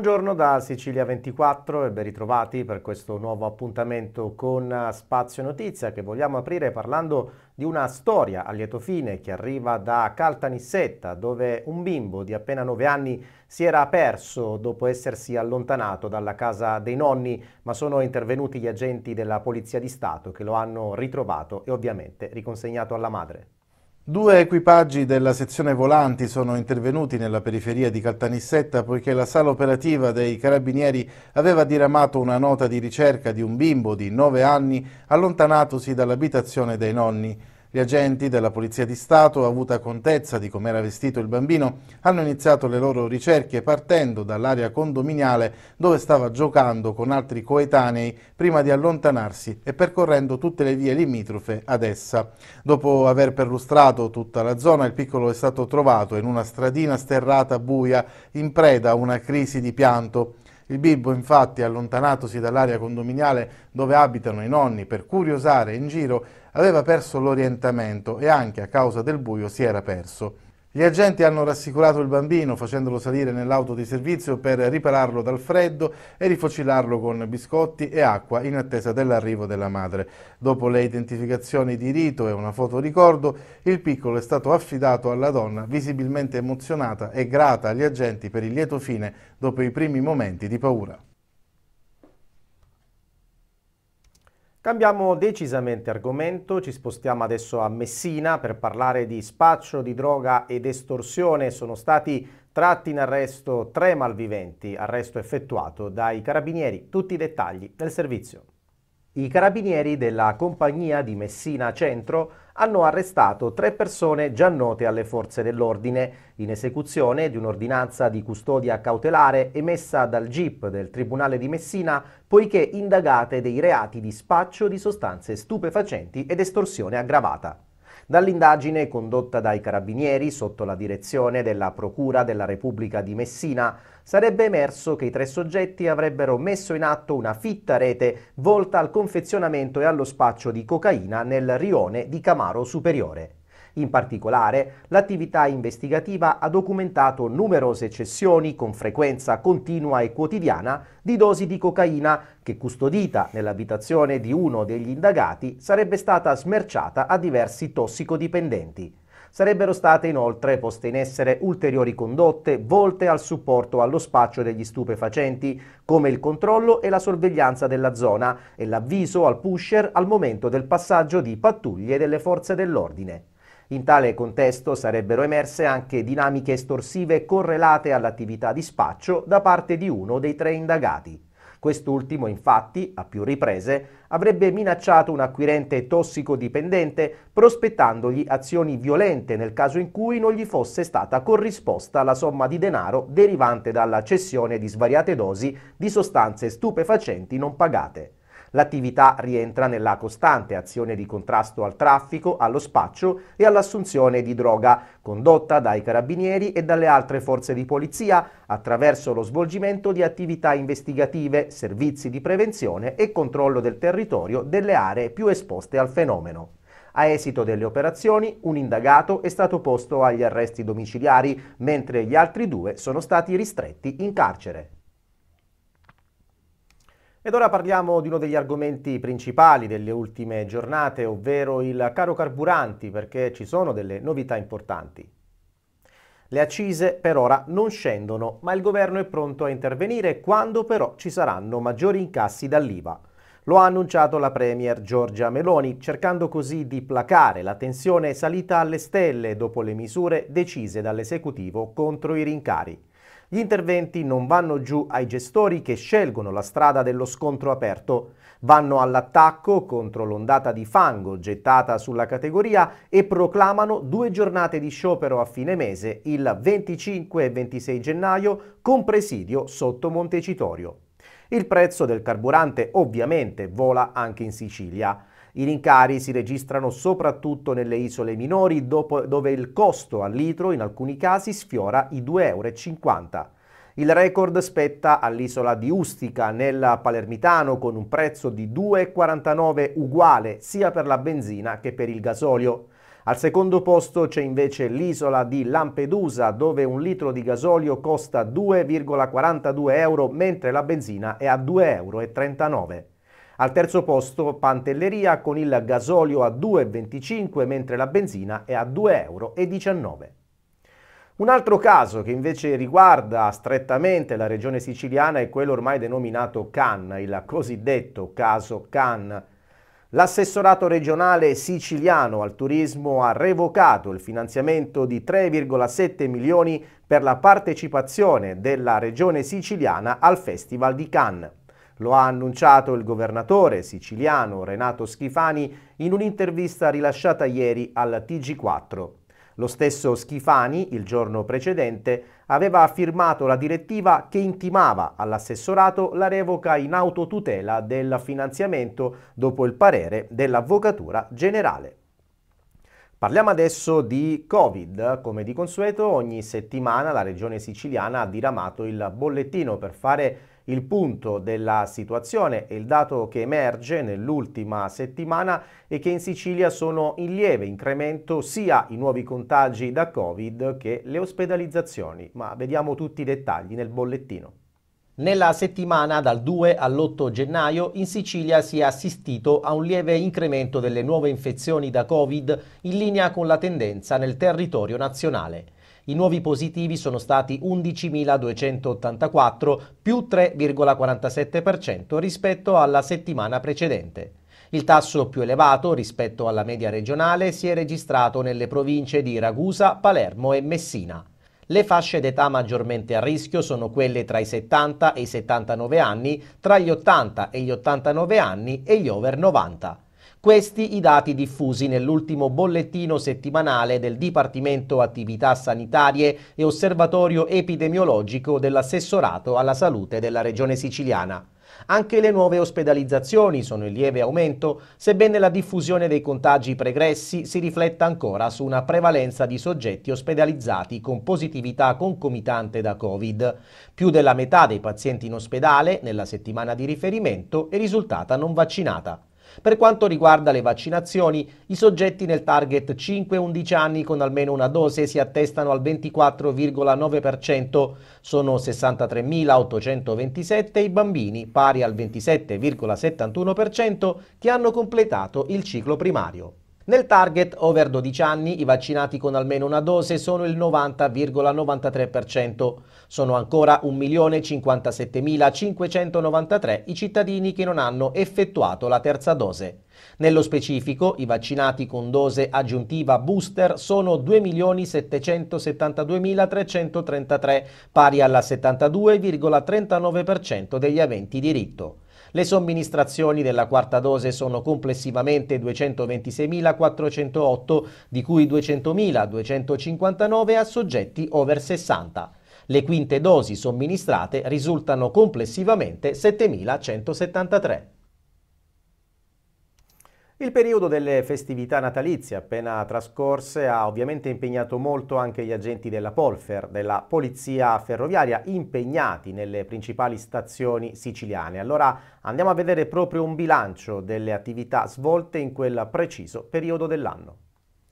Buongiorno da Sicilia 24 e ben ritrovati per questo nuovo appuntamento con eh, Spazio Notizia che vogliamo aprire parlando di una storia a lieto fine che arriva da Caltanissetta dove un bimbo di appena 9 anni si era perso dopo essersi allontanato dalla casa dei nonni ma sono intervenuti gli agenti della Polizia di Stato che lo hanno ritrovato e ovviamente riconsegnato alla madre. Due equipaggi della sezione volanti sono intervenuti nella periferia di Caltanissetta poiché la sala operativa dei carabinieri aveva diramato una nota di ricerca di un bimbo di 9 anni allontanatosi dall'abitazione dei nonni. Gli agenti della Polizia di Stato, avuta contezza di come era vestito il bambino, hanno iniziato le loro ricerche partendo dall'area condominiale dove stava giocando con altri coetanei prima di allontanarsi e percorrendo tutte le vie limitrofe ad essa. Dopo aver perlustrato tutta la zona, il piccolo è stato trovato in una stradina sterrata buia in preda a una crisi di pianto. Il bimbo infatti, allontanatosi dall'area condominiale dove abitano i nonni per curiosare in giro, aveva perso l'orientamento e anche a causa del buio si era perso. Gli agenti hanno rassicurato il bambino facendolo salire nell'auto di servizio per ripararlo dal freddo e rifocillarlo con biscotti e acqua in attesa dell'arrivo della madre. Dopo le identificazioni di rito e una foto ricordo, il piccolo è stato affidato alla donna visibilmente emozionata e grata agli agenti per il lieto fine dopo i primi momenti di paura. Cambiamo decisamente argomento, ci spostiamo adesso a Messina per parlare di spaccio di droga ed estorsione. Sono stati tratti in arresto tre malviventi, arresto effettuato dai carabinieri. Tutti i dettagli del servizio. I carabinieri della compagnia di Messina Centro hanno arrestato tre persone già note alle forze dell'ordine in esecuzione di un'ordinanza di custodia cautelare emessa dal GIP del Tribunale di Messina poiché indagate dei reati di spaccio di sostanze stupefacenti ed estorsione aggravata. Dall'indagine condotta dai carabinieri sotto la direzione della Procura della Repubblica di Messina sarebbe emerso che i tre soggetti avrebbero messo in atto una fitta rete volta al confezionamento e allo spaccio di cocaina nel rione di Camaro Superiore. In particolare, l'attività investigativa ha documentato numerose cessioni con frequenza continua e quotidiana di dosi di cocaina che custodita nell'abitazione di uno degli indagati sarebbe stata smerciata a diversi tossicodipendenti. Sarebbero state inoltre poste in essere ulteriori condotte volte al supporto allo spaccio degli stupefacenti, come il controllo e la sorveglianza della zona e l'avviso al pusher al momento del passaggio di pattuglie delle forze dell'ordine. In tale contesto sarebbero emerse anche dinamiche estorsive correlate all'attività di spaccio da parte di uno dei tre indagati. Quest'ultimo, infatti, a più riprese, avrebbe minacciato un acquirente tossicodipendente prospettandogli azioni violente nel caso in cui non gli fosse stata corrisposta la somma di denaro derivante dalla cessione di svariate dosi di sostanze stupefacenti non pagate. L'attività rientra nella costante azione di contrasto al traffico, allo spaccio e all'assunzione di droga, condotta dai carabinieri e dalle altre forze di polizia attraverso lo svolgimento di attività investigative, servizi di prevenzione e controllo del territorio delle aree più esposte al fenomeno. A esito delle operazioni, un indagato è stato posto agli arresti domiciliari, mentre gli altri due sono stati ristretti in carcere. Ed ora parliamo di uno degli argomenti principali delle ultime giornate, ovvero il caro carburanti, perché ci sono delle novità importanti. Le accise per ora non scendono, ma il governo è pronto a intervenire quando però ci saranno maggiori incassi dall'IVA. Lo ha annunciato la Premier Giorgia Meloni, cercando così di placare la tensione salita alle stelle dopo le misure decise dall'esecutivo contro i rincari. Gli interventi non vanno giù ai gestori che scelgono la strada dello scontro aperto, vanno all'attacco contro l'ondata di fango gettata sulla categoria e proclamano due giornate di sciopero a fine mese, il 25 e 26 gennaio, con presidio sotto Montecitorio. Il prezzo del carburante ovviamente vola anche in Sicilia. I rincari si registrano soprattutto nelle isole minori dopo, dove il costo al litro in alcuni casi sfiora i 2,50 euro. Il record spetta all'isola di Ustica nel Palermitano con un prezzo di 2,49 uguale sia per la benzina che per il gasolio. Al secondo posto c'è invece l'isola di Lampedusa dove un litro di gasolio costa 2,42 euro mentre la benzina è a 2,39 euro. Al terzo posto Pantelleria con il gasolio a 2,25 mentre la benzina è a 2,19 euro. Un altro caso che invece riguarda strettamente la regione siciliana è quello ormai denominato CAN, il cosiddetto caso CAN. L'assessorato regionale siciliano al turismo ha revocato il finanziamento di 3,7 milioni per la partecipazione della regione siciliana al Festival di Cannes. Lo ha annunciato il governatore siciliano Renato Schifani in un'intervista rilasciata ieri al Tg4. Lo stesso Schifani, il giorno precedente, aveva firmato la direttiva che intimava all'assessorato la revoca in autotutela del finanziamento dopo il parere dell'Avvocatura Generale. Parliamo adesso di Covid. Come di consueto, ogni settimana la regione siciliana ha diramato il bollettino per fare il punto della situazione e il dato che emerge nell'ultima settimana è che in Sicilia sono in lieve incremento sia i nuovi contagi da Covid che le ospedalizzazioni, ma vediamo tutti i dettagli nel bollettino. Nella settimana dal 2 all'8 gennaio in Sicilia si è assistito a un lieve incremento delle nuove infezioni da Covid in linea con la tendenza nel territorio nazionale. I nuovi positivi sono stati 11.284, più 3,47% rispetto alla settimana precedente. Il tasso più elevato rispetto alla media regionale si è registrato nelle province di Ragusa, Palermo e Messina. Le fasce d'età maggiormente a rischio sono quelle tra i 70 e i 79 anni, tra gli 80 e gli 89 anni e gli over 90. Questi i dati diffusi nell'ultimo bollettino settimanale del Dipartimento Attività Sanitarie e Osservatorio Epidemiologico dell'assessorato alla salute della Regione Siciliana. Anche le nuove ospedalizzazioni sono in lieve aumento, sebbene la diffusione dei contagi pregressi si rifletta ancora su una prevalenza di soggetti ospedalizzati con positività concomitante da Covid. Più della metà dei pazienti in ospedale, nella settimana di riferimento, è risultata non vaccinata. Per quanto riguarda le vaccinazioni, i soggetti nel target 5-11 anni con almeno una dose si attestano al 24,9%, sono 63.827 i bambini, pari al 27,71%, che hanno completato il ciclo primario. Nel target over 12 anni i vaccinati con almeno una dose sono il 90,93%. Sono ancora 1.057.593 i cittadini che non hanno effettuato la terza dose. Nello specifico, i vaccinati con dose aggiuntiva booster sono 2.772.333, pari alla 72,39% degli aventi diritto. Le somministrazioni della quarta dose sono complessivamente 226.408, di cui 200.259 a soggetti over 60. Le quinte dosi somministrate risultano complessivamente 7.173. Il periodo delle festività natalizie appena trascorse ha ovviamente impegnato molto anche gli agenti della Polfer, della Polizia Ferroviaria, impegnati nelle principali stazioni siciliane. Allora andiamo a vedere proprio un bilancio delle attività svolte in quel preciso periodo dell'anno.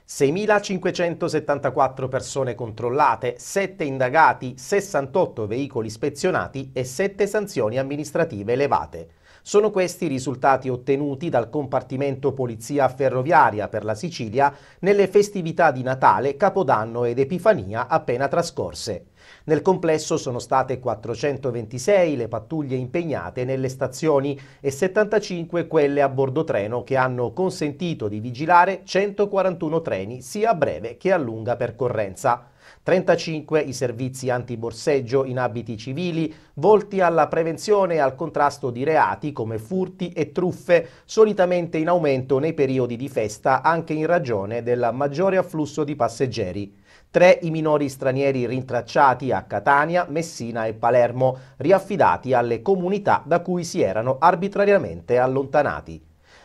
6.574 persone controllate, 7 indagati, 68 veicoli ispezionati e 7 sanzioni amministrative elevate. Sono questi i risultati ottenuti dal compartimento Polizia Ferroviaria per la Sicilia nelle festività di Natale, Capodanno ed Epifania appena trascorse. Nel complesso sono state 426 le pattuglie impegnate nelle stazioni e 75 quelle a bordo treno che hanno consentito di vigilare 141 treni sia a breve che a lunga percorrenza. 35 i servizi antiborseggio in abiti civili, volti alla prevenzione e al contrasto di reati come furti e truffe, solitamente in aumento nei periodi di festa anche in ragione del maggiore afflusso di passeggeri. Tre i minori stranieri rintracciati a Catania, Messina e Palermo, riaffidati alle comunità da cui si erano arbitrariamente allontanati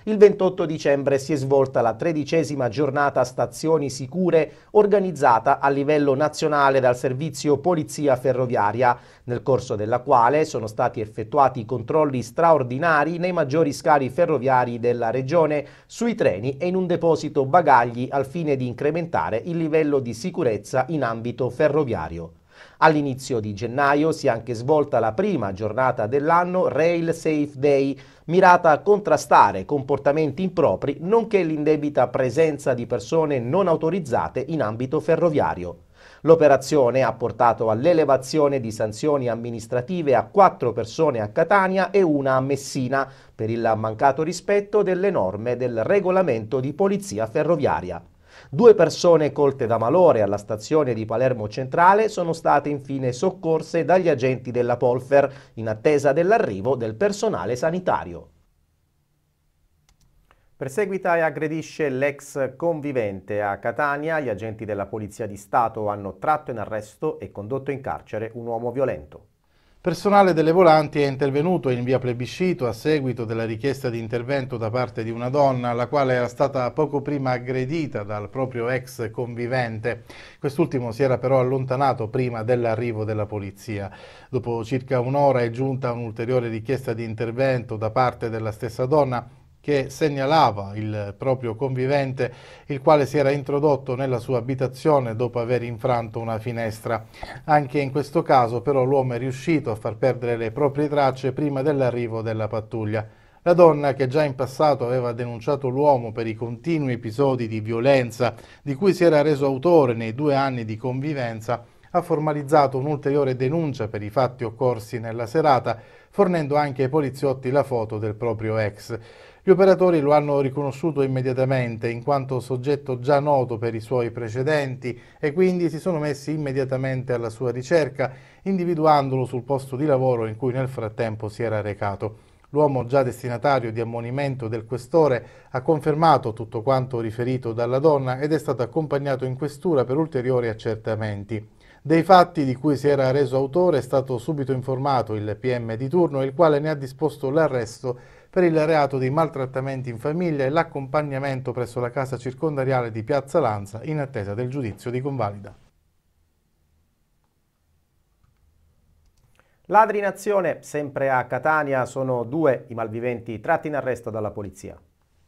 il 28 dicembre si è svolta la tredicesima giornata Stazioni Sicure organizzata a livello nazionale dal servizio Polizia Ferroviaria, nel corso della quale sono stati effettuati controlli straordinari nei maggiori scali ferroviari della regione, sui treni e in un deposito bagagli al fine di incrementare il livello di sicurezza in ambito ferroviario. All'inizio di gennaio si è anche svolta la prima giornata dell'anno Rail Safe Day, mirata a contrastare comportamenti impropri nonché l'indebita presenza di persone non autorizzate in ambito ferroviario. L'operazione ha portato all'elevazione di sanzioni amministrative a quattro persone a Catania e una a Messina per il mancato rispetto delle norme del regolamento di polizia ferroviaria. Due persone colte da malore alla stazione di Palermo Centrale sono state infine soccorse dagli agenti della Polfer in attesa dell'arrivo del personale sanitario. Perseguita e aggredisce l'ex convivente a Catania. Gli agenti della Polizia di Stato hanno tratto in arresto e condotto in carcere un uomo violento personale delle volanti è intervenuto in via plebiscito a seguito della richiesta di intervento da parte di una donna, la quale era stata poco prima aggredita dal proprio ex convivente. Quest'ultimo si era però allontanato prima dell'arrivo della polizia. Dopo circa un'ora è giunta un'ulteriore richiesta di intervento da parte della stessa donna che segnalava il proprio convivente, il quale si era introdotto nella sua abitazione dopo aver infranto una finestra. Anche in questo caso però l'uomo è riuscito a far perdere le proprie tracce prima dell'arrivo della pattuglia. La donna, che già in passato aveva denunciato l'uomo per i continui episodi di violenza di cui si era reso autore nei due anni di convivenza, ha formalizzato un'ulteriore denuncia per i fatti occorsi nella serata, fornendo anche ai poliziotti la foto del proprio ex. Gli operatori lo hanno riconosciuto immediatamente in quanto soggetto già noto per i suoi precedenti e quindi si sono messi immediatamente alla sua ricerca, individuandolo sul posto di lavoro in cui nel frattempo si era recato. L'uomo già destinatario di ammonimento del questore ha confermato tutto quanto riferito dalla donna ed è stato accompagnato in questura per ulteriori accertamenti. Dei fatti di cui si era reso autore è stato subito informato il PM di turno, il quale ne ha disposto l'arresto per il reato di maltrattamenti in famiglia e l'accompagnamento presso la casa circondariale di Piazza Lanza in attesa del giudizio di convalida. Ladri in azione, sempre a Catania, sono due i malviventi tratti in arresto dalla polizia.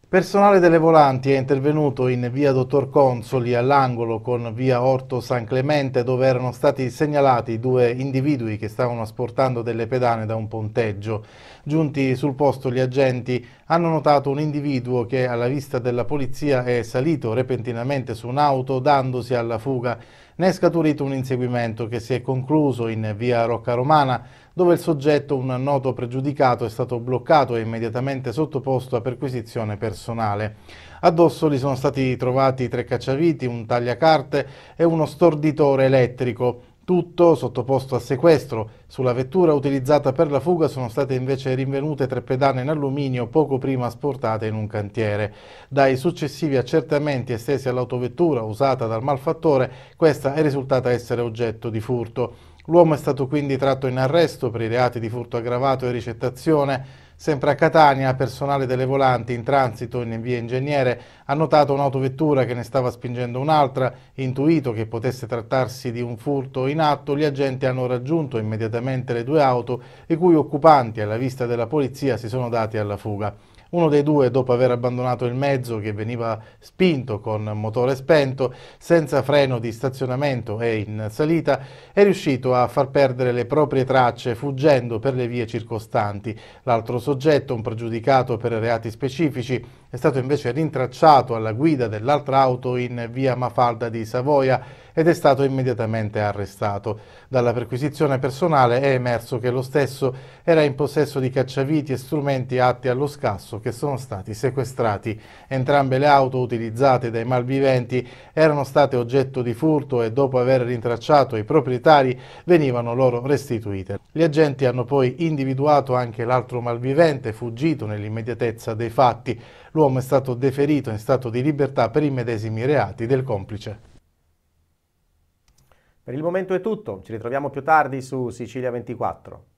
Personale delle volanti è intervenuto in via Dottor Consoli all'angolo con via Orto San Clemente dove erano stati segnalati due individui che stavano asportando delle pedane da un ponteggio. Giunti sul posto gli agenti hanno notato un individuo che alla vista della polizia è salito repentinamente su un'auto dandosi alla fuga. Ne è scaturito un inseguimento che si è concluso in via Rocca Romana, dove il soggetto, un noto pregiudicato, è stato bloccato e immediatamente sottoposto a perquisizione personale. Addosso gli sono stati trovati tre cacciaviti, un tagliacarte e uno storditore elettrico. Tutto sottoposto a sequestro. Sulla vettura utilizzata per la fuga sono state invece rinvenute tre pedane in alluminio poco prima asportate in un cantiere. Dai successivi accertamenti estesi all'autovettura usata dal malfattore, questa è risultata essere oggetto di furto. L'uomo è stato quindi tratto in arresto per i reati di furto aggravato e ricettazione Sempre a Catania, personale delle volanti in transito in via Ingegnere ha notato un'autovettura che ne stava spingendo un'altra. Intuito che potesse trattarsi di un furto in atto, gli agenti hanno raggiunto immediatamente le due auto, i cui occupanti, alla vista della polizia, si sono dati alla fuga. Uno dei due, dopo aver abbandonato il mezzo che veniva spinto con motore spento, senza freno di stazionamento e in salita, è riuscito a far perdere le proprie tracce fuggendo per le vie circostanti. L'altro soggetto, un pregiudicato per reati specifici, è stato invece rintracciato alla guida dell'altra auto in via Mafalda di Savoia ed è stato immediatamente arrestato. Dalla perquisizione personale è emerso che lo stesso era in possesso di cacciaviti e strumenti atti allo scasso che sono stati sequestrati. Entrambe le auto utilizzate dai malviventi erano state oggetto di furto e dopo aver rintracciato i proprietari venivano loro restituite. Gli agenti hanno poi individuato anche l'altro malvivente fuggito nell'immediatezza dei fatti. L'uomo è stato deferito in stato di libertà per i medesimi reati del complice. Per il momento è tutto, ci ritroviamo più tardi su Sicilia 24.